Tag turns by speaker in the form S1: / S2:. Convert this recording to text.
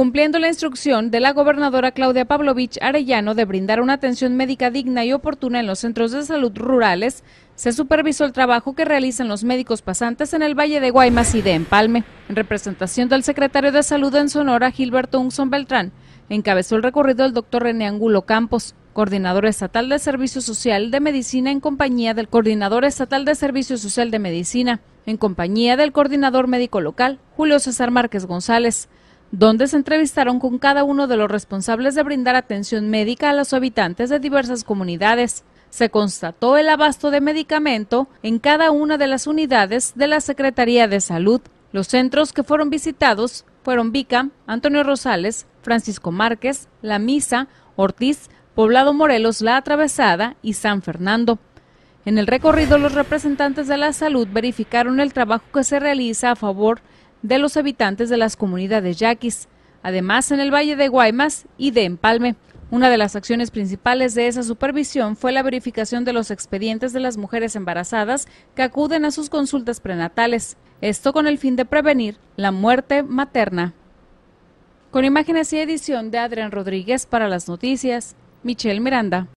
S1: cumpliendo la instrucción de la gobernadora Claudia Pavlovich Arellano de brindar una atención médica digna y oportuna en los centros de salud rurales, se supervisó el trabajo que realizan los médicos pasantes en el Valle de Guaymas y de Empalme. En representación del secretario de Salud en Sonora, Gilberto Unson Beltrán, encabezó el recorrido el doctor René Angulo Campos, coordinador estatal de Servicio Social de Medicina en compañía del coordinador estatal de Servicio Social de Medicina, en compañía del coordinador médico local, Julio César Márquez González, donde se entrevistaron con cada uno de los responsables de brindar atención médica a los habitantes de diversas comunidades. Se constató el abasto de medicamento en cada una de las unidades de la Secretaría de Salud. Los centros que fueron visitados fueron Vica, Antonio Rosales, Francisco Márquez, La Misa, Ortiz, Poblado Morelos, La Atravesada y San Fernando. En el recorrido, los representantes de la salud verificaron el trabajo que se realiza a favor de los habitantes de las comunidades yaquis, además en el Valle de Guaymas y de Empalme. Una de las acciones principales de esa supervisión fue la verificación de los expedientes de las mujeres embarazadas que acuden a sus consultas prenatales, esto con el fin de prevenir la muerte materna. Con imágenes y edición de Adrián Rodríguez para las noticias, Michelle Miranda.